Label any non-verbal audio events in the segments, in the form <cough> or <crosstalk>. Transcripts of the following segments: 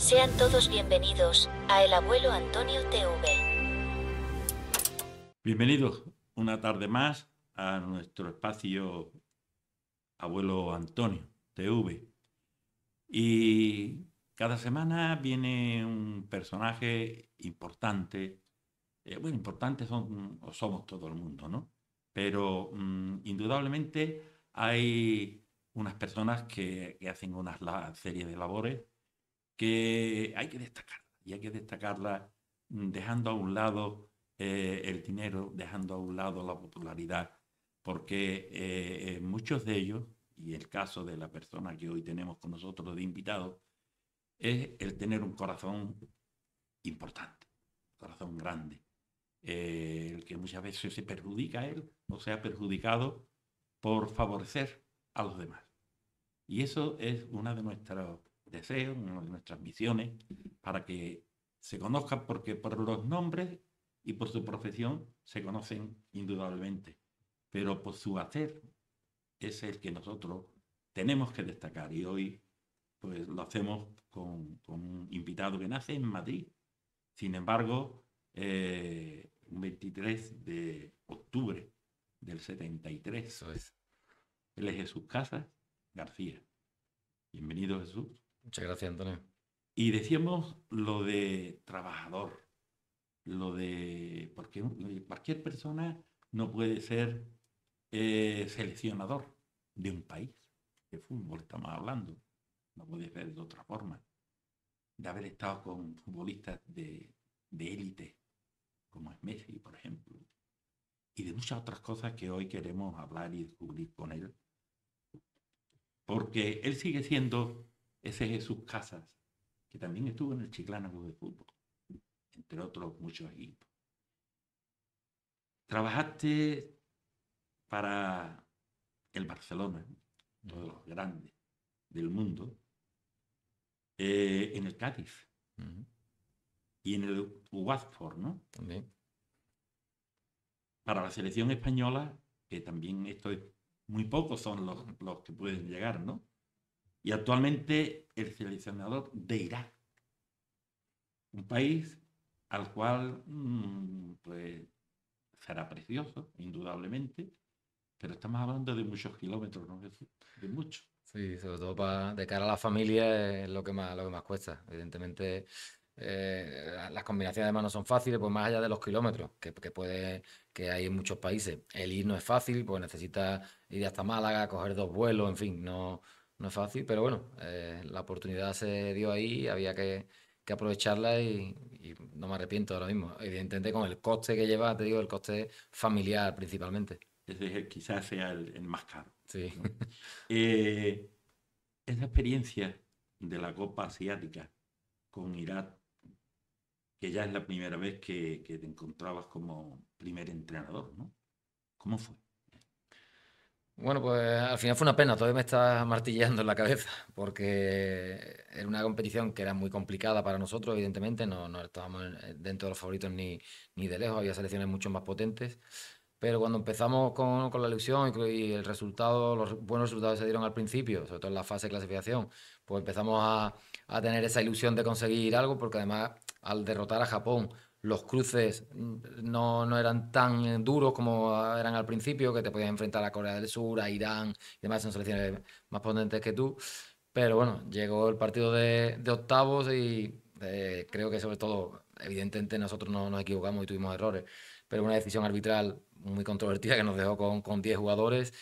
Sean todos bienvenidos a El Abuelo Antonio TV. Bienvenidos una tarde más a nuestro espacio Abuelo Antonio TV. Y cada semana viene un personaje importante. Eh, bueno, importantes son, somos todo el mundo, ¿no? Pero mm, indudablemente hay unas personas que hacen una serie de labores que hay que destacarla, y hay que destacarla mm, dejando a un lado eh, el dinero, dejando a un lado la popularidad, porque eh, muchos de ellos, y el caso de la persona que hoy tenemos con nosotros de invitado, es el tener un corazón importante, un corazón grande, eh, el que muchas veces se perjudica a él o sea perjudicado por favorecer a los demás. Y eso es una de nuestras deseos, nuestras misiones, para que se conozcan, porque por los nombres y por su profesión se conocen indudablemente, pero por su hacer es el que nosotros tenemos que destacar y hoy pues lo hacemos con, un invitado que nace en Madrid. Sin embargo, eh, un 23 de octubre del 73. Eso es. Él es Jesús Casas García. Bienvenido Jesús. Muchas gracias, Antonio. Y decíamos lo de trabajador, lo de. Porque cualquier persona no puede ser eh, seleccionador de un país de fútbol, estamos hablando. No puede ser de otra forma. De haber estado con futbolistas de, de élite, como es Messi, por ejemplo, y de muchas otras cosas que hoy queremos hablar y descubrir con él. Porque él sigue siendo ese Jesús Casas, que también estuvo en el Chiclana de Fútbol, entre otros muchos equipos. Trabajaste para el Barcelona, uno de los grandes del mundo, eh, en el Cádiz y en el Watford, ¿no? Para la selección española, que también esto muy pocos son los, los que pueden llegar, ¿no? y actualmente el seleccionador de Irak. Un país al cual mm, pues, será precioso, indudablemente, pero estamos hablando de muchos kilómetros, ¿no? De mucho. Sí, sobre todo para, de cara a la familia es lo que más, lo que más cuesta. Evidentemente, eh, las combinaciones de manos son fáciles, pues más allá de los kilómetros, que, puede, que hay en muchos países. El ir no es fácil, pues necesita ir hasta Málaga, coger dos vuelos, en fin, no, no es fácil, pero bueno, eh, la oportunidad se dio ahí, había que, aprovecharla y, no me arrepiento ahora mismo. Evidentemente con el coste que lleva, te digo, el coste familiar principalmente. Ese quizás sea el, más caro. Sí. Eh, es la experiencia de la Copa Asiática con Irak, que ya es la primera vez que te encontrabas como primer entrenador, ¿no? ¿Cómo fue? Bueno, pues al final fue una pena, todavía me está martillando en la cabeza, porque era una competición que era muy complicada para nosotros, evidentemente, no, estábamos eh, dentro de los favoritos ni, ni de lejos, había selecciones mucho más potentes, pero cuando empezamos con, la ilusión y el resultado, los buenos resultados se dieron al principio, sobre todo en la fase de clasificación, pues empezamos a, a tener esa ilusión de conseguir algo, porque además al derrotar a Japón los cruces mm, no, eran tan eh, duros como ah, eran al principio, que te podías enfrentar a Corea del Sur, a Irán y demás, son selecciones más potentes que tú. Pero bueno, llegó el partido de, octavos y eh, creo que sobre todo, evidentemente nosotros no nos equivocamos y tuvimos errores, pero una decisión arbitral muy controvertida que nos dejó con, con 10 jugadores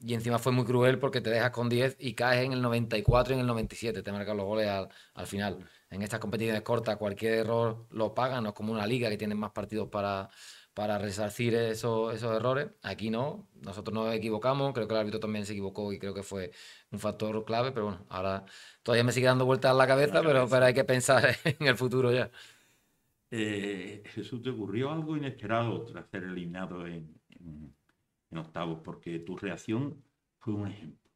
y encima fue muy cruel porque te dejas con 10 y caes en el 94 y en el 97, te marcan los goles al, final. En estas competiciones cortas cualquier error lo pagan, no es como una liga que tiene más partidos para, para resarcir esos, errores. Aquí no, nosotros nos equivocamos, creo que el árbitro también se equivocó y creo que fue un factor clave, pero bueno, ahora todavía me sigue dando vueltas a la cabeza, pero, pero hay que pensar <laughs> en el futuro ya. Eh, Jesús, ¿te ocurrió algo inesperado tras ser eliminado en en octavos, porque tu reacción fue un ejemplo.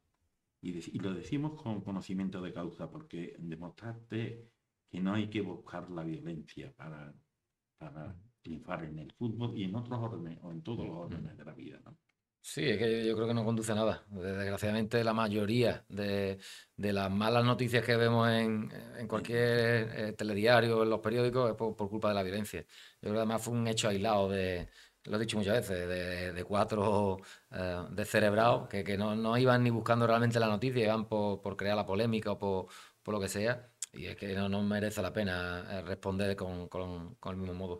Y, lo decimos con conocimiento de causa, porque demostraste que no hay que buscar la violencia para, para triunfar en el fútbol y en otros órdenes, o en todos los órdenes de la vida. ¿no? Sí, es que yo creo que no conduce a nada. Desgraciadamente, la mayoría de, las malas noticias que vemos en, cualquier telediario eh, telediario, en los periódicos, es por, por, culpa de la violencia. Yo creo que además fue un hecho aislado de, lo he dicho muchas veces, de, cuatro eh, descerebrados que, que no, no, iban ni buscando realmente la noticia, iban por, crear la polémica o por, por, lo que sea. Y es que no, merece la pena eh, responder con, con, el mismo modo.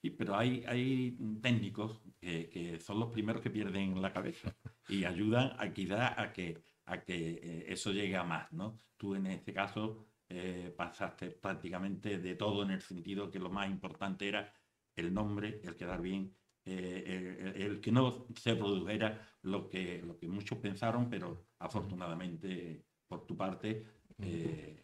Y, pero hay, hay técnicos que, que, son los primeros que pierden la cabeza y ayudan a quizá a que, a que eh, eso llegue a más, ¿no? Tú en este caso eh, pasaste prácticamente de todo en el sentido que lo más importante era el nombre, el quedar bien, eh, el, que no se produjera lo que, lo que muchos pensaron, pero afortunadamente por tu parte. Eh,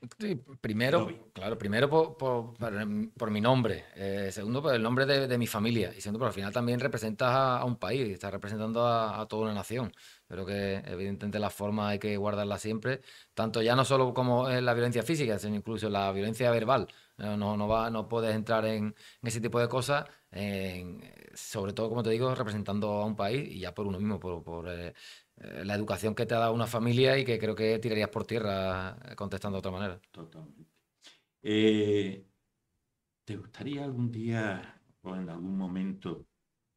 primero, claro, primero por, mi nombre, eh, segundo por el nombre de, mi familia y segundo por al final también representas a, un país, estás representando a, toda una nación. pero que evidentemente la forma hay que guardarla siempre, tanto ya no solo como en la violencia física, sino incluso la violencia verbal. No, no, va, no puedes entrar en, en ese tipo de cosas sobre todo, como te digo, representando a un país y ya por uno mismo, por, eh, eh, la educación que te ha dado una familia y que creo que tirarías por tierra eh, contestando de otra manera. Totalmente. ¿Te gustaría algún día o en algún momento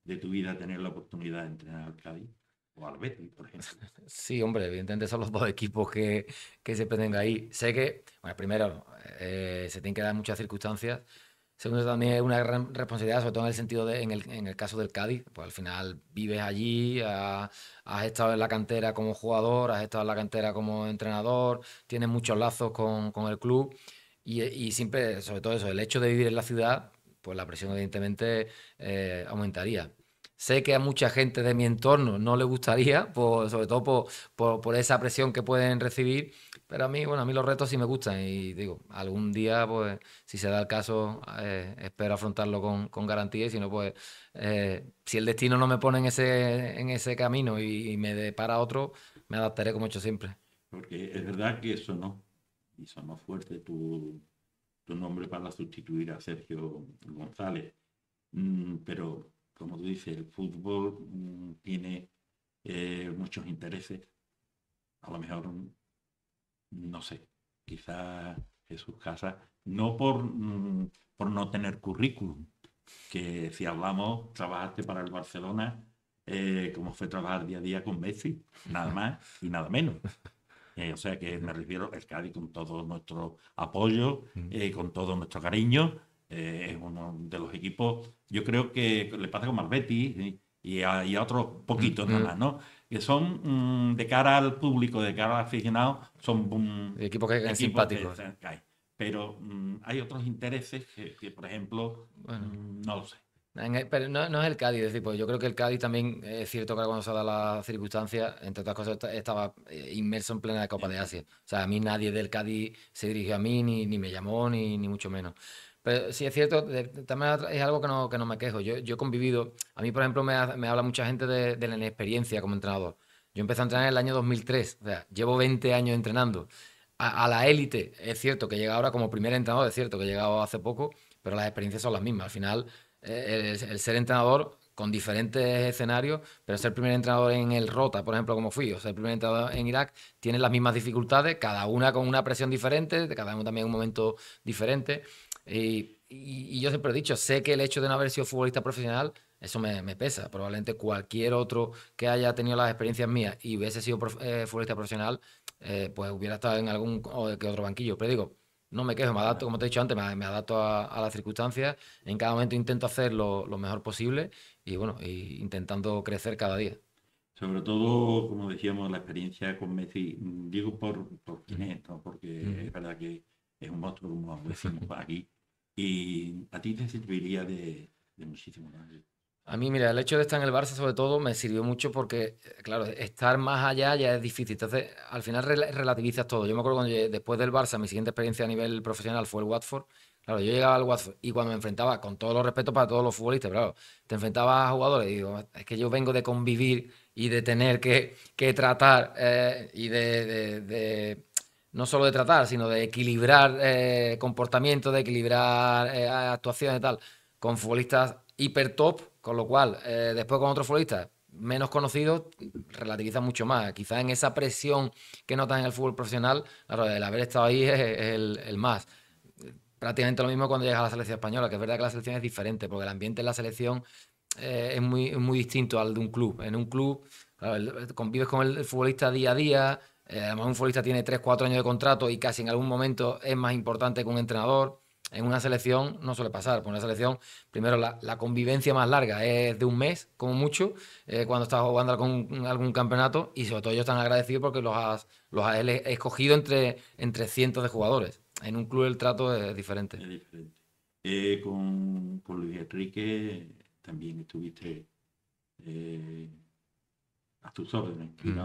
de tu vida tener la oportunidad de entrenar al Cádiz? O al Betis, por ejemplo. <laughs> Sí, hombre, evidentemente son los dos equipos que, que se pretenden ahí. Sé que, bueno, primero, se tienen que dar muchas circunstancias Segundo, también es una gran responsabilidad, sobre todo en el sentido de, en el, en el caso del Cádiz, pues al final vives allí, has, estado en la cantera como jugador, has estado en la cantera como entrenador, tienes muchos lazos con, el club y, siempre, sobre todo eso, el hecho de vivir en la ciudad, pues la presión evidentemente eh, aumentaría. Sé que a mucha gente de mi entorno no le gustaría, sobre todo por esa presión que pueden recibir, pero a mí, bueno, a mí los retos sí me gustan y digo, algún día, pues, si se da el caso, eh, espero afrontarlo con, con, garantía y si no, pues, eh, si el destino no me pone en ese, en ese camino y, me depara otro, me adaptaré como he hecho siempre. Porque es verdad que eso no, y son fuerte tu, tu nombre para sustituir a Sergio González, mm, pero como tú dices, el fútbol mm, tiene eh, muchos intereses, a lo mejor no sé, quizás Jesús Casa, no mm, por, no tener currículum, que si hablamos, trabajaste para el Barcelona, eh, como fue trabajar día a día con Messi, nada más y nada menos. Eh, o sea que me refiero al Cádiz con todo nuestro apoyo, mm. eh, con todo nuestro cariño. es uno de los equipos, yo creo que le pasa con Marbetti y y a otros poquitos mm, nada más, ¿no? que son mm, de cara al público, de cara al aficionado, son un equipos que simpáticos. Pero mm, hay otros intereses que, por ejemplo, mm, no lo sé. Pero no, es el Cádiz, es decir, pues yo creo que el Cádiz también eh, es cierto que cuando se da la circunstancia, entre otras cosas, estaba eh, inmerso en plena Copa de Asia. O sea, a mí nadie del Cádiz se dirigió a mí, ni, ni me llamó, ni, ni mucho menos. Pero sí es cierto, también es algo que no, que no me quejo. Yo, yo he convivido, a mí por ejemplo me, me habla mucha gente de, de, la inexperiencia como entrenador. Yo empecé a entrenar en el año 2003, o sea, llevo 20 años entrenando. A, la élite, es cierto que llega ahora como primer entrenador, es cierto que he llegado hace poco, pero las experiencias son las mismas. Al final, eh, el, ser entrenador con diferentes escenarios, pero ser primer entrenador en el Rota, por ejemplo, como fui, o ser primer entrenador en Irak, tiene las mismas dificultades, cada una con una presión diferente, cada uno también un momento diferente. Y, yo siempre he dicho, sé que el hecho de no haber sido futbolista profesional, eso me, pesa. Probablemente cualquier otro que haya tenido las experiencias mías y hubiese sido eh, futbolista profesional, eh, pues hubiera estado en algún o que otro banquillo. Pero digo, no me quejo, me adapto, como te he dicho antes, me, adapto a, las circunstancias. En cada momento intento hacer lo, mejor posible y bueno, intentando crecer cada día. Sobre todo, como decíamos, la experiencia con Messi, digo por, por quién porque es verdad que es un monstruo como decimos <laughs> para aquí. Y a ti te serviría de, muchísimo. A mí, mira, el hecho de estar en el Barça sobre todo me sirvió mucho porque, claro, estar más allá ya es difícil. Entonces, al final relativizas todo. Yo me acuerdo cuando después del Barça, mi siguiente experiencia a nivel profesional fue el Watford. Claro, yo llegaba al Watford y cuando me enfrentaba, con todos los respetos para todos los futbolistas, claro, te enfrentabas a jugadores y digo, es que yo vengo de convivir y de tener que, que tratar eh, y de no solo de tratar, sino de equilibrar eh, comportamientos, de equilibrar eh, actuaciones y tal, con futbolistas hiper top, con lo cual eh, después con otros futbolistas menos conocidos relativiza mucho más. Quizás en esa presión que notas en el fútbol profesional, claro, el haber estado ahí es, el, más. Prácticamente lo mismo cuando llegas a la selección española, que es verdad que la selección es diferente, porque el ambiente en la selección es muy, muy distinto al de un club. En un club convives con el futbolista día a día, eh, además, un futbolista tiene 3, 4 años de contrato y casi en algún momento es más importante que un entrenador. En una selección no suele pasar, por una selección, primero, la, convivencia más larga es de un mes, como mucho, eh, cuando estás jugando con algún campeonato, y sobre todo ellos están agradecidos porque los has, los has escogido entre, entre cientos de jugadores. En un club el trato es diferente. Es diferente. Eh, con, Luis Enrique también estuviste a tus órdenes, mm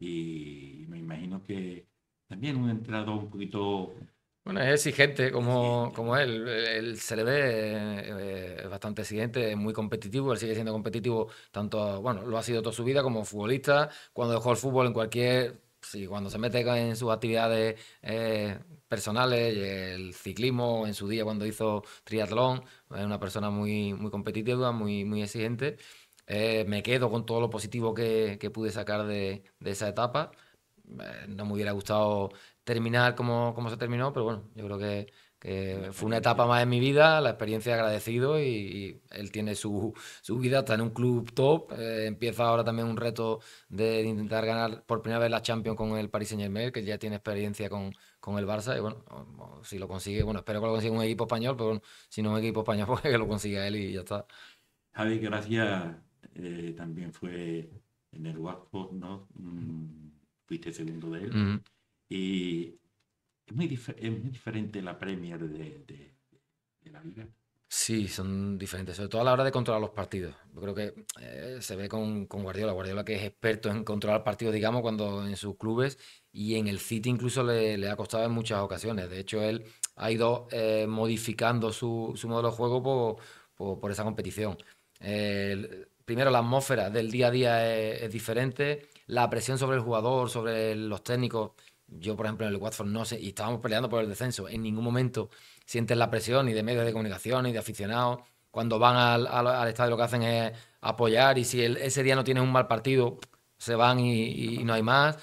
y me imagino que también un entrado un poquito... Bueno, es exigente como, como él. Él se le ve eh, bastante exigente, es muy competitivo. Él sigue siendo competitivo tanto, bueno, lo ha sido toda su vida como futbolista. Cuando dejó el fútbol en cualquier Sí, cuando se mete en sus actividades eh, personales, el ciclismo, en su día cuando hizo triatlón, es una persona muy, muy competitiva, muy, muy exigente. Eh, me quedo con todo lo positivo que, pude sacar de, esa etapa. Eh, no me hubiera gustado terminar como, se terminó, pero bueno, yo creo que, fue una etapa más en mi vida, la experiencia agradecido y, él tiene su, vida, está en un club top, eh, empieza ahora también un reto de intentar ganar por primera vez la Champions con el Paris Saint Germain, que ya tiene experiencia con, con el Barça y bueno, si lo consigue, bueno, espero que lo consiga un equipo español, pero bueno, si no un equipo español, <laughs> pues que lo consiga él y ya está. Javi, gracias eh, también fue en el Watford, ¿no? Mm, fuiste segundo de él. Y es muy, diferente la Premier de, la Liga. Sí, son diferentes, sobre todo a la hora de controlar los partidos. Yo creo que eh, se ve con, Guardiola, Guardiola que es experto en controlar partidos, digamos, cuando en sus clubes y en el City incluso le, ha costado en muchas ocasiones. De hecho, él ha ido eh, modificando su, modelo de juego por, esa competición primero la atmósfera del día a día es, diferente, la presión sobre el jugador, sobre los técnicos. Yo, por ejemplo, en el Watford no sé, y estábamos peleando por el descenso, en ningún momento sientes la presión ni de medios de comunicación ni de aficionados. Cuando van al, al, estadio lo que hacen es apoyar y si ese día no tienes un mal partido, se van y, no hay más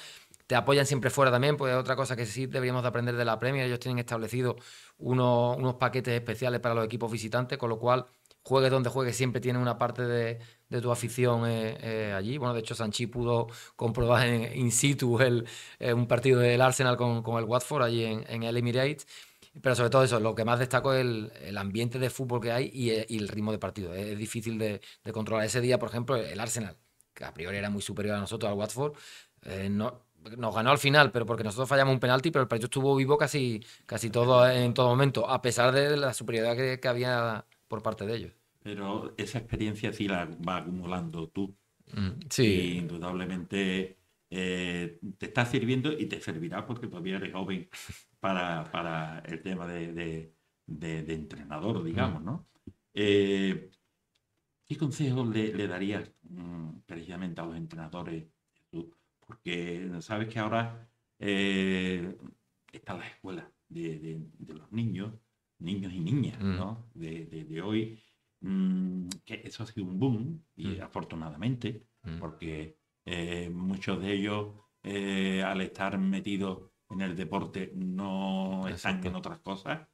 te apoyan siempre fuera también, pues es otra cosa que sí deberíamos de aprender de la Premier. Ellos tienen establecido unos, unos paquetes especiales para los equipos visitantes, con lo cual juegues donde juegues siempre tienen una parte de, de tu afición eh, eh, allí. Bueno, de hecho, Sanchi pudo comprobar en, in situ eh, un partido del Arsenal con, el Watford allí en, el Emirates. Pero sobre todo eso, lo que más destaco es el, ambiente de fútbol que hay y, el ritmo de partido. Es, difícil de, controlar. Ese día, por ejemplo, el Arsenal, que a priori era muy superior a nosotros, al Watford, no, nos ganó al final, pero porque nosotros fallamos un penalti, pero el partido estuvo vivo casi, casi todo en todo momento, a pesar de la superioridad que había por parte de ellos. Pero esa experiencia sí la va acumulando tú. Mm, sí. Y indudablemente eh, te está sirviendo y te servirá porque todavía eres joven <laughs> para, el tema de, entrenador, digamos, mm. ¿no? Eh, ¿Qué consejos le, darías mm, precisamente a los entrenadores? Porque sabes que ahora eh, está la escuela de, los niños, niños y niñas, ¿no? De, de, hoy, Mm, que eso ha sido un boom, y mm. afortunadamente, mm. porque eh, muchos de ellos, eh, al estar metidos en el deporte, no están en otras cosas.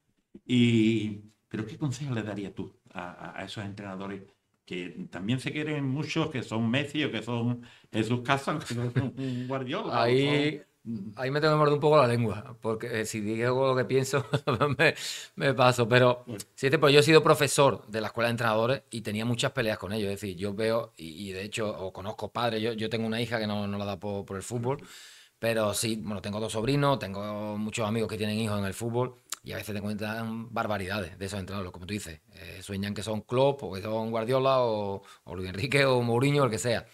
Y, pero ¿qué consejo le darías tú a, esos entrenadores que también se quieren muchos, que son Messi o que son sus Casas, <laughs> que Guardiola? Ahí, Mm, ahí me tengo que morder un poco la lengua, porque eh, si digo lo que pienso, <laughs> me, paso. Pero pues yo he sido profesor de la escuela de entrenadores y tenía muchas peleas con ellos. Es decir, yo veo, y, de hecho, o conozco padres, yo, tengo una hija que no, no la da por, el fútbol, pero sí, bueno, tengo dos sobrinos, tengo muchos amigos que tienen hijos en el fútbol y a veces te cuentan barbaridades de esos entrenadores, como tú dices. Eh, sueñan que son Klopp o que son Guardiola o, o Luis Enrique o Mourinho o el que sea.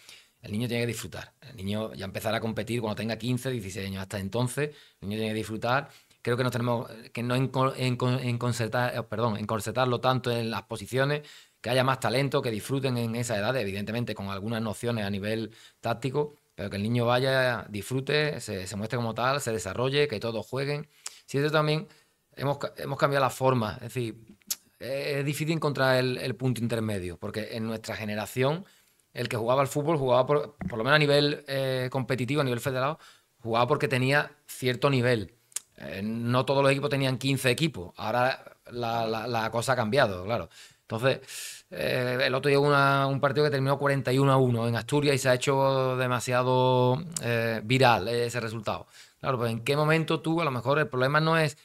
El niño tiene que disfrutar. El niño ya empezará a competir cuando tenga 15, 16 años. Hasta entonces, el niño tiene que disfrutar. Creo que no tenemos que no concertar eh, perdón, encorsetarlo tanto en las posiciones, que haya más talento, que disfruten en esa edad, evidentemente con algunas nociones a nivel táctico, pero que el niño vaya, disfrute, se, muestre como tal, se desarrolle, que todos jueguen. Si eso también hemos, cambiado la forma, es decir, es difícil encontrar el punto intermedio, porque en nuestra generación el que jugaba al fútbol jugaba, por, lo menos a nivel eh, competitivo, a nivel federado, jugaba porque tenía cierto nivel. Eh, no todos los equipos tenían 15 equipos. Ahora la, cosa ha cambiado, claro. Entonces, eh, el otro día hubo un partido que terminó 41 a 1 en Asturias y se ha hecho demasiado viral ese resultado. Claro, pues en qué momento tú, a lo mejor el problema no es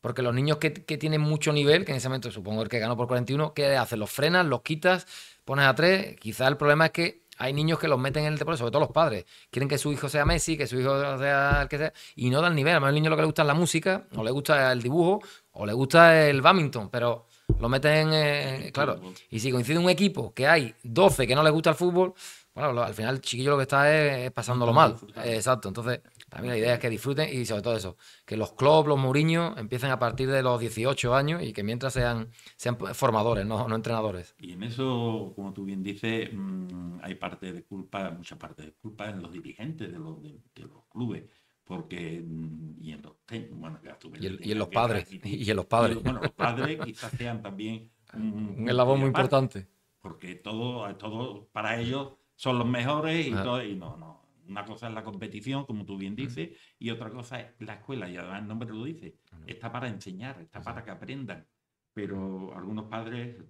porque los niños que, que, tienen mucho nivel, que en ese momento supongo el que ganó por 41, ¿qué haces? ¿Los frenas? ¿Los quitas? pones a tres, quizá el problema es que hay niños que los meten en el deporte, sobre todo los padres. Quieren que su hijo sea Messi, que su hijo sea el que sea, y no dan nivel. mí el niño lo que le gusta es la música, o le gusta el dibujo, o le gusta el badminton, pero lo meten, en... Eh, claro. Y si coincide un equipo que hay 12 que no les gusta el fútbol, bueno, al final el chiquillo lo que está es pasándolo mal. Exacto, entonces también la idea es que disfruten y sobre todo eso, que los clubs, los muriños empiecen a partir de los 18 años y que mientras sean, sean formadores, no, entrenadores. Y en eso, como tú bien dices, mm, hay parte de culpa, mucha parte de culpa en los dirigentes de los, los clubes porque mm, y en los bueno, y, en los padres y, en los padres bueno los padres quizás sean también <laughs> un, labor muy importante porque todo, todo para ellos son los mejores y, todo, y no no una cosa es la competición, como tú bien dices, y otra cosa es la escuela, y además el nombre lo dice. Está para enseñar, está para que aprendan. Pero algunos padres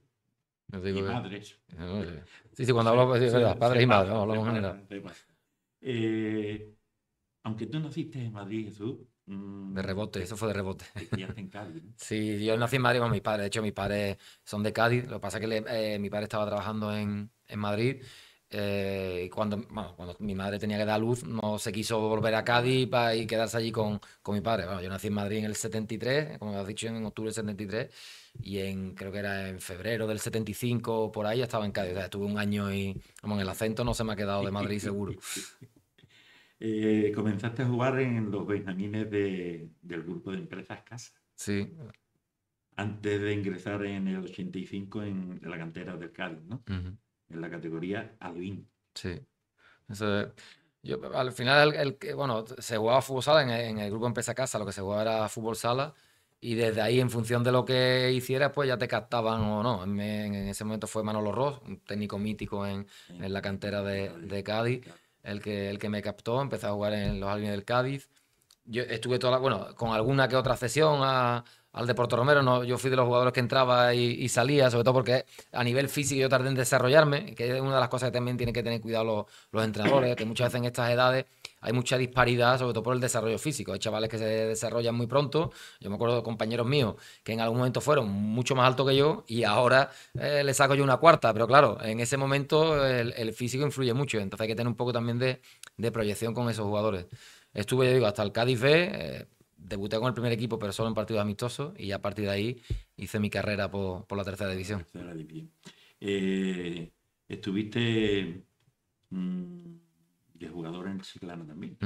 y madres. <laughs> <laughs> sí, sí, cuando hablo pues, de padres y madres, hablo en general. aunque tú naciste en Madrid, Jesús, mm, de rebote, eso fue de rebote. <laughs> Sí, yo nací en Madrid con mis padres. De hecho, mis padres son de Cádiz. Lo que pasa es que eh, mi padre estaba trabajando en, en Madrid eh, cuando, mi madre tenía que dar luz, no se quiso volver a Cádiz para y quedarse allí con, mi padre. yo nací en Madrid en el 73, como has dicho, en octubre del 73, y en, creo que era en febrero del 75, por ahí, estaba en Cádiz. O sea, estuve un año y, como en el acento no se me ha quedado de Madrid seguro. <laughs> Eh, comenzaste a jugar en los benjamines del grupo de empresas Casa. Sí. Antes de ingresar en el 85 en la cantera del Cádiz, ¿no? en la categoría Alvin. Sí. yo, al final, el, bueno, se jugaba fútbol sala en, el grupo Empresa Casa, lo que se jugaba era fútbol sala y desde ahí, en función de lo que hicieras, pues ya te captaban o no. En, ese momento fue Manolo Ross, un técnico mítico en, la cantera de, Cádiz, el que, el que me captó. Empecé a jugar en los alguien del Cádiz. Yo estuve toda bueno, con alguna que otra sesión a, al de Puerto Romero, no, yo fui de los jugadores que entraba y, salía, sobre todo porque a nivel físico yo tardé en desarrollarme, que es una de las cosas que también tienen que tener cuidado los, entrenadores, que muchas veces en estas edades hay mucha disparidad, sobre todo por el desarrollo físico. Hay chavales que se desarrollan muy pronto, yo me acuerdo de compañeros míos que en algún momento fueron mucho más altos que yo y ahora eh, le saco yo una cuarta, pero claro, en ese momento el, físico influye mucho, entonces hay que tener un poco también de, proyección con esos jugadores. Estuve, yo digo, hasta el Cádiz B. Eh, debuté con el primer equipo, pero solo en partidos amistosos, y ya a partir de ahí hice mi carrera por, la tercera división. Eh, estuviste mm, de jugador en Chiclana también.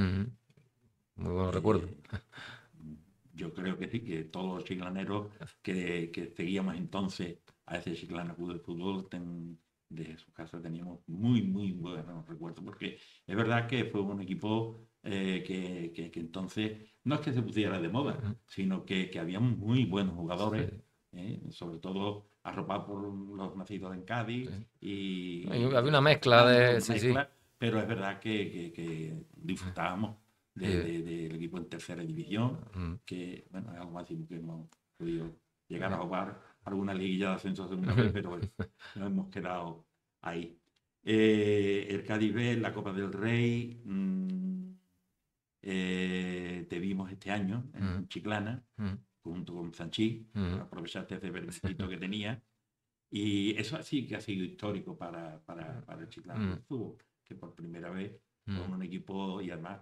Muy buen eh, recuerdo. Mm, yo creo que sí, que todos los chiclaneros que, seguíamos entonces a ese Chiclana Club de Fútbol ten, de su casa teníamos muy, muy buenos recuerdos, porque es verdad que fue un equipo eh, que, entonces no es que se pusiera de moda, sino que, que, había muy buenos jugadores, eh, sobre todo arropados por los nacidos en Cádiz. Y, había una mezcla de... sí, pero es verdad que, disfrutábamos del equipo en tercera división, que bueno, es algo más que hemos podido llegar a jugar alguna liguilla de ascenso segunda vez, pero <laughs> hemos quedado ahí. Eh, el Cádiz B, la Copa del Rey, mmm, eh, te vimos este año en mm. Chiclana, mm. junto con Sanchi, mm. aprovechaste ese verdecito que tenía. Y eso sí que ha sido histórico para, para, para el Chiclana mm. que por primera vez con un equipo y además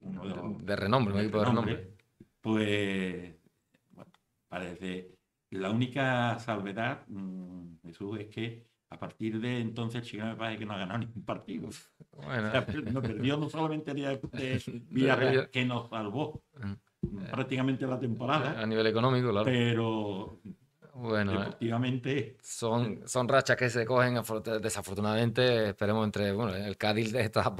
uno de, renombre, un equipo de renombre. Pues bueno, parece la única salvedad, mmm, Jesús, es que a partir de entonces, Chigana me parece que no ha ganado <laughs> ningún partido. Bueno. no perdió no solamente el día de <laughs> Villarreal, que nos salvó mm. prácticamente la temporada. A nivel económico, claro. Pero bueno, efectivamente. Eh. Son, son rachas que se cogen desafortunadamente. Esperemos entre. Bueno, el Cádiz <laughs> está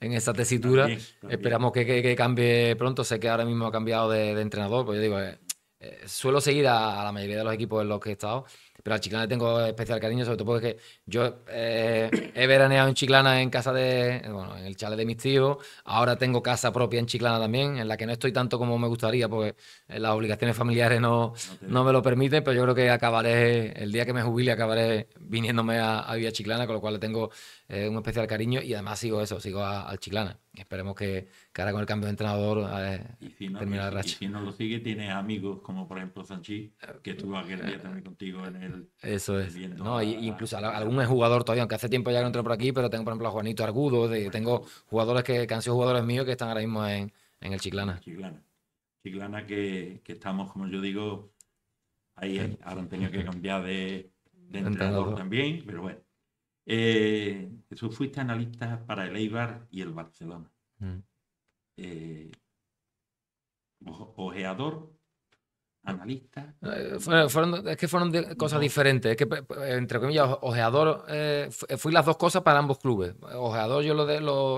en esa tesitura. Esperamos que, que, cambie pronto. Sé que ahora mismo ha cambiado de, entrenador. Pues yo digo, eh, eh, suelo seguir a, la mayoría de los equipos en los que he estado. Pero al Chiclana tengo especial cariño, sobre todo porque yo eh, he veraneado en Chiclana en casa de, bueno, en el chale de mis tíos. Ahora tengo casa propia en Chiclana también, en la que no estoy tanto como me gustaría, porque eh, las obligaciones familiares no, no, me lo permiten, pero yo creo que acabaré, el día que me jubile, acabaré viniéndome a, a Chiclana, con lo cual le tengo eh, un especial cariño y además sigo eso, sigo al Chiclana. Esperemos que, ahora con el cambio de entrenador eh, y racha. si no lo sigue, tiene amigos como por ejemplo Sanchi, que eh, estuvo a querer eh, también contigo en el. Eso es. No, incluso algún jugador todavía, aunque hace tiempo ya no entró por aquí, pero tengo por ejemplo a Juanito Argudo, de, tengo jugadores que, han sido jugadores míos que están ahora mismo en, el Chiclana. Chiclana. Chiclana que, estamos, como yo digo, ahí ahora han tenido que cambiar de, entrenador también, pero bueno. Eh, fuiste analista para el Eibar y el Barcelona. Mm. Eh, ojeador, analista. Eh, es que fueron cosas diferentes. Es que, entre comillas, ojeador, eh, fui las dos cosas para ambos clubes. Ojeador yo lo,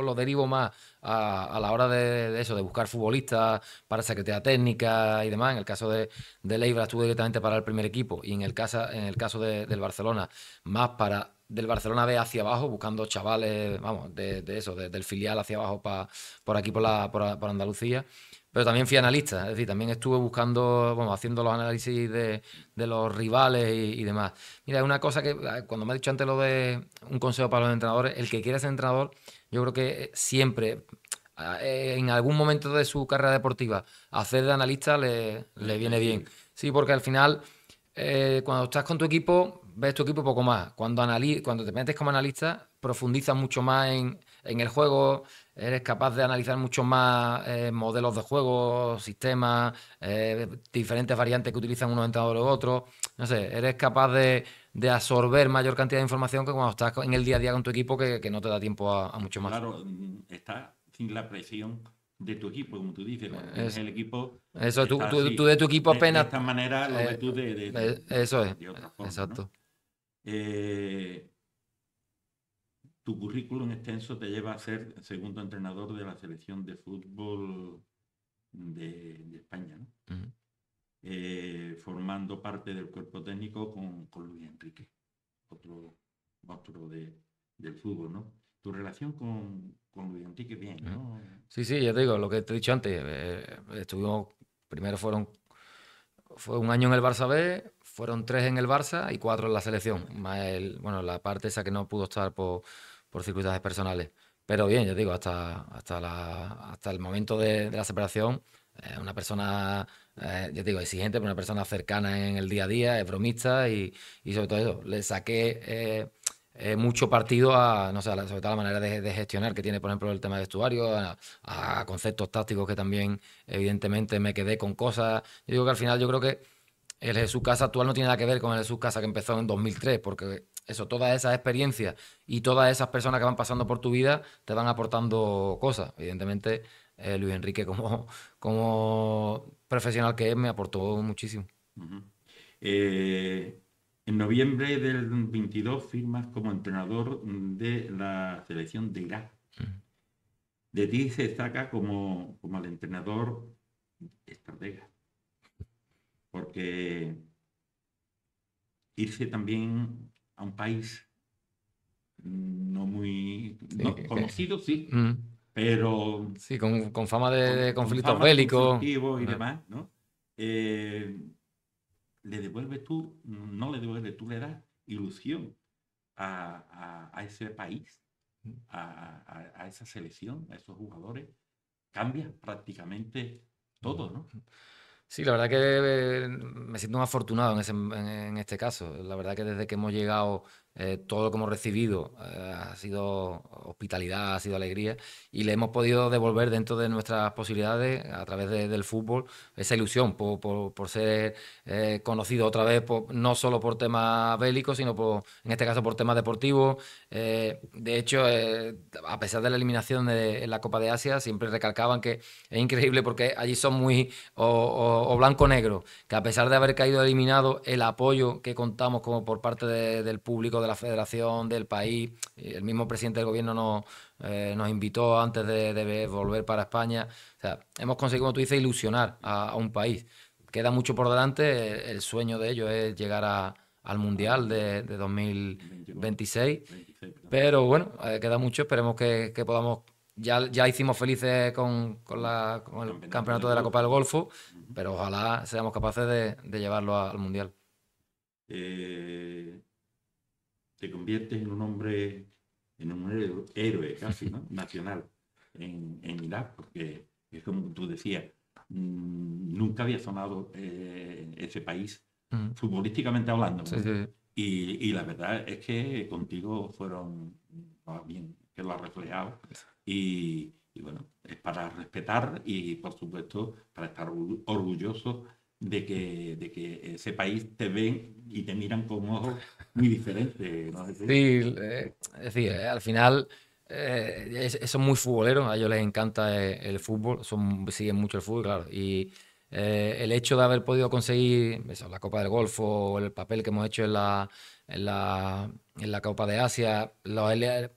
lo, derivo más a, la hora de, eso, de buscar futbolistas para secretaría técnica y demás. En el caso de, de estuve directamente para el primer equipo y en el en el caso del Barcelona, más para del Barcelona B hacia abajo, buscando chavales, vamos, de, eso, desde del filial hacia abajo para por aquí, por, la, por, Andalucía. Pero también fui analista, es decir, también estuve buscando, bueno, haciendo los análisis de, de los rivales y, demás. Mira, una cosa que ah, cuando me ha dicho antes lo de un consejo para los entrenadores, el que quiera ser entrenador, yo creo que eh, siempre, ah, eh, en algún momento de su carrera deportiva, hacer de analista le, viene bien. Sí, porque al final, eh, cuando estás con tu equipo, ves tu equipo poco más. Cuando, cuando te metes como analista, profundizas mucho más en, el juego, eres capaz de analizar mucho más eh, modelos de juego, sistemas, eh, diferentes variantes que utilizan unos entradores u otros. No sé, eres capaz de, absorber mayor cantidad de información que cuando estás en el día a día con tu equipo, que, no te da tiempo a, mucho más. Claro, está sin la presión de tu equipo, como tú dices, es, el equipo. Eso, tú, tú, de tu equipo apenas. De, esta manera, lo eh, de de, Eso es. exacto. Eh, tu currículum extenso te lleva a ser segundo entrenador de la selección de fútbol de, España, eh, formando parte del cuerpo técnico con, Luis Enrique, otro monstruo del fútbol, ¿no? Tu relación con, Luis Enrique bien, ¿no? Sí, sí, ya te digo, lo que te he dicho antes, eh, estuvimos, primero fueron, fue un año en el Barça B, fueron tres en el Barça y cuatro en la selección. Más bueno, la parte esa que no pudo estar por, por circunstancias personales. Pero bien, yo digo, hasta, hasta, hasta el momento de, la separación, eh, una persona, eh, yo digo, exigente, pero una persona cercana en el día a día, es bromista y, sobre todo eso, le saqué eh, mucho partido a, no sé, sobre todo a la manera de, gestionar que tiene, por ejemplo, el tema de vestuario, a, conceptos tácticos que también, evidentemente, me quedé con cosas. Yo digo que al final yo creo que el Jesús Casa actual no tiene nada que ver con el Jesús Casa que empezó en 2003, porque eso, todas esas experiencias y todas esas personas que van pasando por tu vida te van aportando cosas. Evidentemente, eh, Luis Enrique, como, como profesional que es, me aportó muchísimo. Eh, en noviembre del 22 firmas como entrenador de la selección de Irak. De ti se destaca como, como el entrenador estratega porque irse también a un país no muy conocido, sí, mm. pero... Sí, con, fama de, conflicto bélico. bélicos. y demás, ¿no? Eh, le devuelves tú, no le devuelves, tú le das ilusión a, ese país, a, a, esa selección, a esos jugadores. Cambia prácticamente todo, ¿no? Sí, la verdad que eh, me siento un afortunado en, en, este caso. La verdad que desde que hemos llegado eh, todo lo que hemos recibido eh, ha sido hospitalidad, ha sido alegría, y le hemos podido devolver dentro de nuestras posibilidades, a través del fútbol, esa ilusión por, ser eh, conocido otra vez, no solo por temas bélicos, sino por, en este caso por temas deportivos. de hecho, a pesar de la eliminación de, en la Copa de Asia, siempre recalcaban que es increíble porque allí son muy o, o, blanco-negro, que a pesar de haber caído eliminado, el apoyo que contamos como por parte del público, de la federación, del país. El mismo presidente del gobierno nos, eh, nos invitó antes de, volver para España. hemos conseguido, como tú dices, ilusionar a, un país. Queda mucho por delante. Eh, el sueño de ellos es llegar a, al Mundial de, 2026. pero bueno, eh, queda mucho. Esperemos que, podamos ya, ya, hicimos felices con, la, el campeonato, de la Copa del Golfo, pero ojalá seamos capaces de, llevarlo al Mundial convierte conviertes en un hombre, en un héroe casi, <laughs> Nacional en, en Irak, porque es como tú decías, mm, nunca había sonado eh, ese país, mm. futbolísticamente hablando. Y, la verdad es que contigo fueron bien, que lo ha reflejado. Y, y bueno, es para respetar y por supuesto para estar orgulloso de que, de que ese país te ven y te miran con ojos muy diferente ¿no? Sí, es decir, eh, eh, al final eh, son muy futboleros, a ellos les encanta el, fútbol, son, siguen mucho el fútbol, claro. Y el hecho de haber podido conseguir la Copa del Golfo el papel que hemos hecho en la, en la, en la Copa de Asia,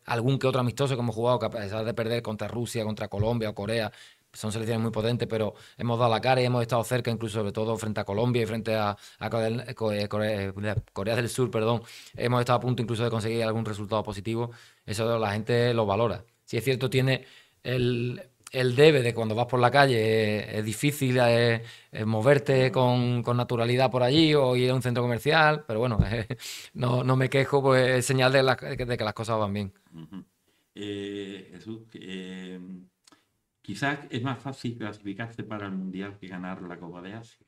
algún que otro amistoso que hemos jugado, a pesar de perder contra Rusia, contra Colombia o Corea, son selecciones muy potentes, pero hemos dado la cara y hemos estado cerca, incluso sobre todo frente a Colombia y frente a, eh, eh, Corea, del Sur, perdón, hemos estado a punto incluso de conseguir algún resultado positivo. Eso la gente lo valora. Si es cierto, tiene el, debe de cuando vas por la calle, eh, es, difícil moverte con, naturalidad por allí o ir a un centro comercial, pero bueno, <laughs> no, no, me quejo, pues es señal de, que las cosas van bien. Quizás es más fácil clasificarse para el Mundial que ganar la Copa de Asia.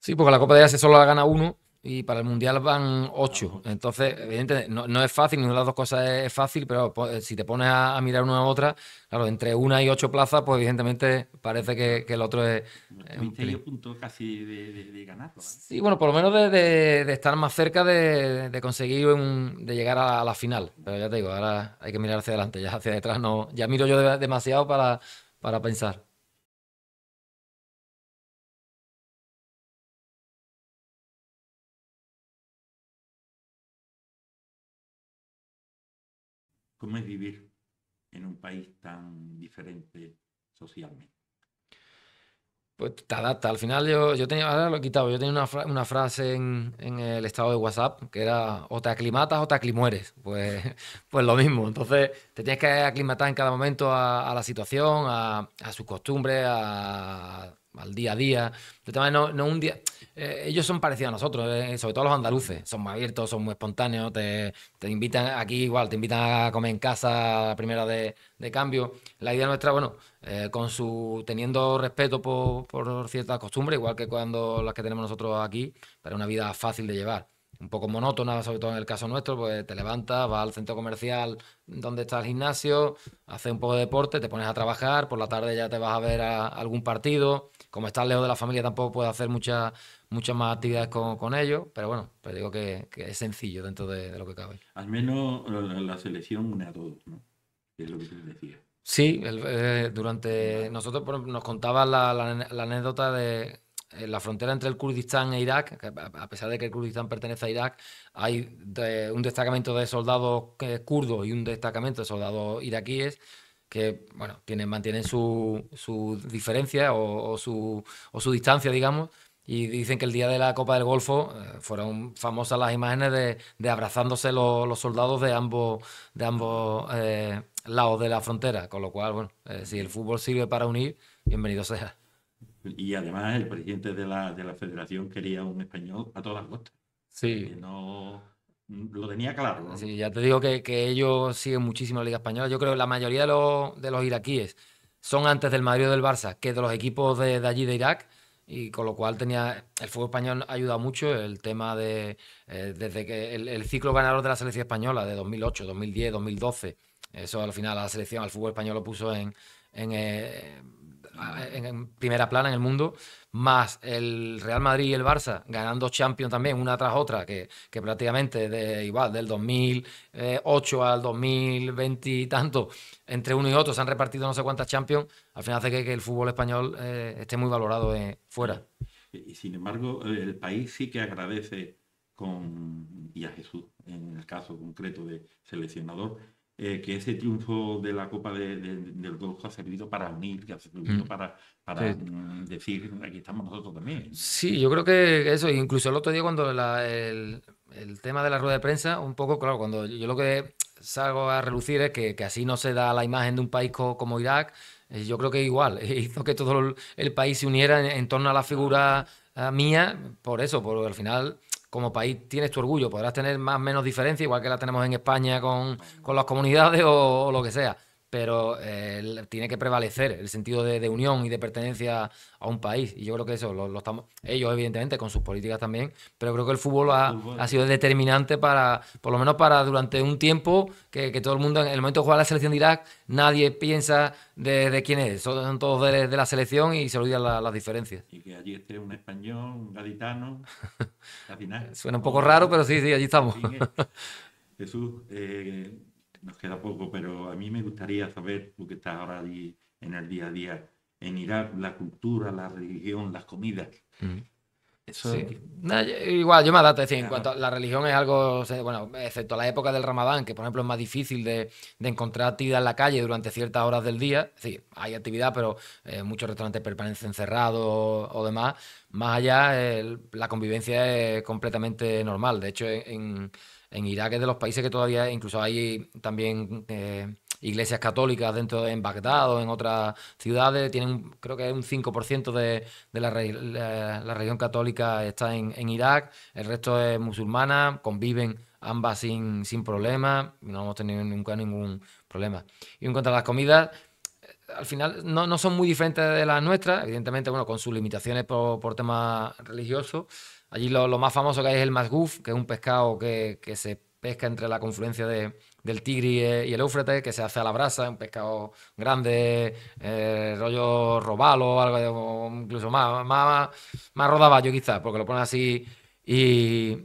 Sí, porque la Copa de Asia solo la gana uno y para el Mundial van ocho. Entonces, evidentemente, no, es fácil, una de las dos cosas es, fácil, pero eh, si te pones a, mirar una a otra, claro, entre una y ocho plazas, pues evidentemente parece que, el otro es... un un punto casi de, ganar. Sí, bueno, por lo menos de, estar más cerca de, conseguir, de llegar a, la final. Pero ya te digo, ahora hay que mirar hacia adelante, ya hacia detrás no... Ya miro yo demasiado para, para pensar. cómo es vivir en un país tan diferente socialmente. Pues te adapta. Al final yo, yo tenía, ahora lo he quitado, yo tenía una, frase en, el estado de WhatsApp que era o te aclimatas o te aclimueres. Pues, <laughs> pues lo mismo. Entonces te tienes que aclimatar en cada momento a, la situación, a sus costumbres, a, al día a día. no, un día. Eh, ellos son parecidos a nosotros, eh, sobre todo los andaluces. Son más abiertos, son muy espontáneos. Te, invitan aquí igual, te invitan a comer en casa la primera de, cambio. La idea nuestra, bueno, eh, con su teniendo respeto por, por ciertas costumbres, igual que cuando las que tenemos nosotros aquí, para una vida fácil de llevar un poco monótona, sobre todo en el caso nuestro, pues te levantas, vas al centro comercial donde está el gimnasio, haces un poco de deporte, te pones a trabajar, por la tarde ya te vas a ver a algún partido, como estás lejos de la familia, tampoco puedo hacer muchas muchas más actividades con, con ellos, pero bueno, pero digo que, es sencillo dentro de, lo que cabe. Al menos la, selección une a todos, ¿no? es lo que te decía. Sí, eh, durante nosotros nos contaba la, anécdota de eh, la frontera entre el Kurdistán e Irak, que a pesar de que el Kurdistán pertenece a Irak, hay eh, un destacamento de soldados kurdos y un destacamento de soldados iraquíes que bueno, quienes mantienen su, diferencia o, su, distancia, digamos, y dicen que el día de la Copa del Golfo eh, fueron famosas las imágenes de, abrazándose los, soldados de ambos, de ambos eh, lados de la frontera, con lo cual, bueno, eh, si el fútbol sirve para unir, bienvenido sea. Y además el presidente de la, de la federación quería un español a todas las costas. Sí. No, lo tenía claro. Sí, ya te digo que, ellos siguen muchísimo la Liga Española. Yo creo que la mayoría de los, iraquíes son antes del Madrid o del Barça que de los equipos de, allí de Irak y con lo cual tenía el fútbol español ha ayudado mucho el tema de eh, desde que el, ciclo ganador de la selección española de 2008, 2010, 2012 eso al final la selección al fútbol español lo puso en, eh, en primera plana en el mundo, más el Real Madrid y el Barça ganando Champions también una tras otra, que, prácticamente de, igual del 2008 al 2020 y tanto, entre uno y otro se han repartido no sé cuántas Champions, al final hace que, el fútbol español eh, esté muy valorado eh, fuera. Y sin embargo, el país sí que agradece con, y a Jesús, en el caso concreto de seleccionador, eh, que ese triunfo de la Copa de, del Golfo ha servido para unir, que ha servido mm. para, para mm, decir, aquí estamos nosotros también. Sí, yo creo que eso, incluso el otro día cuando el, el, tema de la rueda de prensa, un poco, claro, cuando yo lo que salgo a relucir es que, que así no se da la imagen de un país como Irak, eh, yo creo que igual, <laughs> hizo que todo el país se uniera en, en torno a la figura ah, mía, por eso, porque al final como país tienes tu orgullo. Podrás tener más o menos diferencia, igual que la tenemos en España con, las comunidades o lo que sea pero eh, tiene que prevalecer el sentido de, unión y de pertenencia a un país. Y yo creo que eso lo, estamos, ellos evidentemente con sus políticas también, pero creo que el fútbol ha, sido determinante para, por lo menos para durante un tiempo que, todo el mundo, en el momento de jugar la selección de Irak, nadie piensa de, quién es, son, todos de, la selección y se olvidan las diferencias. Y que allí esté un español, un gaditano, al <laughs> final. Suena un poco raro, pero sí, sí, allí estamos. Jesús, eh, nos queda poco, pero a mí me gustaría saber, lo que estás ahora en el día a día, en Irak, la cultura, la religión, las comidas. Mm. igual, yo me adapto, en cuanto a la religión es algo, bueno, excepto la época del ramadán, que por ejemplo es más difícil de, encontrar actividad en la calle durante ciertas horas del día, sí, hay actividad, pero eh, muchos restaurantes permanecen cerrados o, demás, más allá la convivencia es completamente normal, de hecho en en Irak es de los países que todavía, incluso hay también eh, iglesias católicas dentro de Bagdad o en otras ciudades, tienen creo que un 5% de, la, región católica está en, Irak, el resto es musulmana, conviven ambas sin, sin no hemos tenido nunca ningún problema. Y en cuanto a las comidas, eh, al final no, son muy diferentes de las nuestras, evidentemente, bueno, con sus limitaciones por, por temas religiosos Allí lo, más famoso que hay es el masguf, que es un pescado que, se pesca entre la confluencia del tigre y el Éufrates, que se hace a la brasa, un pescado grande, eh, rollo robalo, algo incluso más, más, más rodaballo quizás, porque lo ponen así y,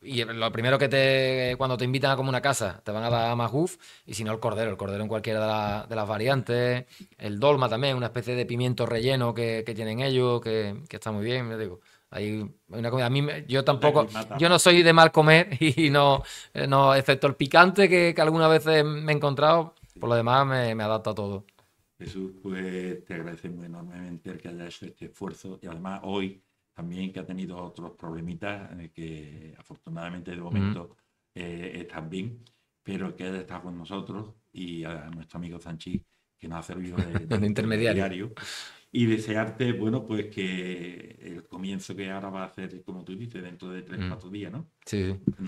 lo primero que te, cuando te invitan a como una casa, te van a dar más y si no el cordero, el cordero en cualquiera de, las variantes, el dolma también, una especie de pimiento relleno que, tienen ellos, que, está muy bien, me digo una A mí, yo tampoco, yo no soy de mal comer <laughs> y no, no excepto el picante que, que algunas veces me he encontrado, por lo demás me, me adapta a todo. Jesús, pues te agradecemos enormemente el que haya hecho este esfuerzo y además hoy también que ha tenido otros problemitas eh, que afortunadamente de momento eh, están bien, pero que haya estado con nosotros y a nuestro amigo Sanchi que nos ha servido de, <laughs> de intermediario y desearte, bueno, pues que el comienzo que ahora va a hacer, como tú dices, dentro de tres, mm. cuatro días, ¿no? Sí. en,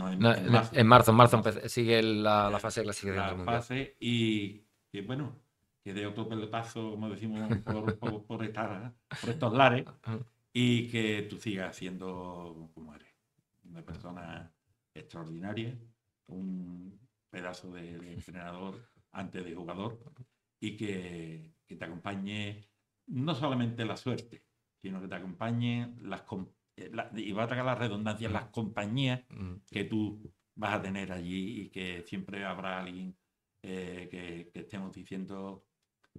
marzo, en, marzo, sigue la, la fase de La fase y, que bueno, que dé otro pelotazo, como decimos, por, por, estar, ¿eh? por estos lares y que tú sigas siendo como eres, una persona extraordinaria, un pedazo de, entrenador antes de jugador y que, que te acompañe no solamente la suerte, sino que te acompañe las eh, y va a la las redundancias, mm. las compañías mm. que tú vas a tener allí y que siempre habrá alguien eh, que, estemos diciendo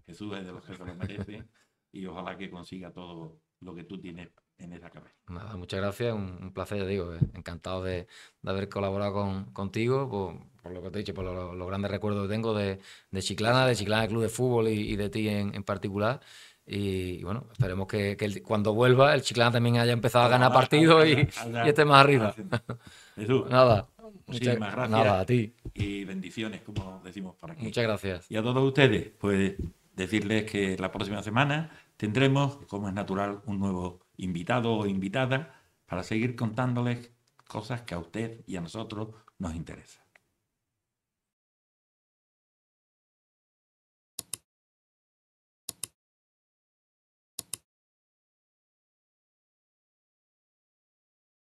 Jesús sube de los que se lo merece y ojalá que consiga todo lo que tú tienes en esa cabeza. Nada, muchas gracias, un, placer, digo, eh, encantado de, haber colaborado contigo, por, lo que te he dicho, por los grandes recuerdos que tengo de, Chiclana, de Chiclana Club de Fútbol y, de ti en, en particular. Y, bueno, esperemos que, cuando vuelva el Chiclana también haya empezado a ganar partidos y, <laughs> esté más arriba. Jesús. <laughs> Nada. Muchísimas muchas, gracias. Nada, a ti. Y bendiciones, como decimos para aquí. Muchas gracias. Y a todos ustedes, pues decirles que la próxima semana tendremos, como es natural, un nuevo invitado o invitada para seguir contándoles cosas que a usted y a nosotros nos interesan.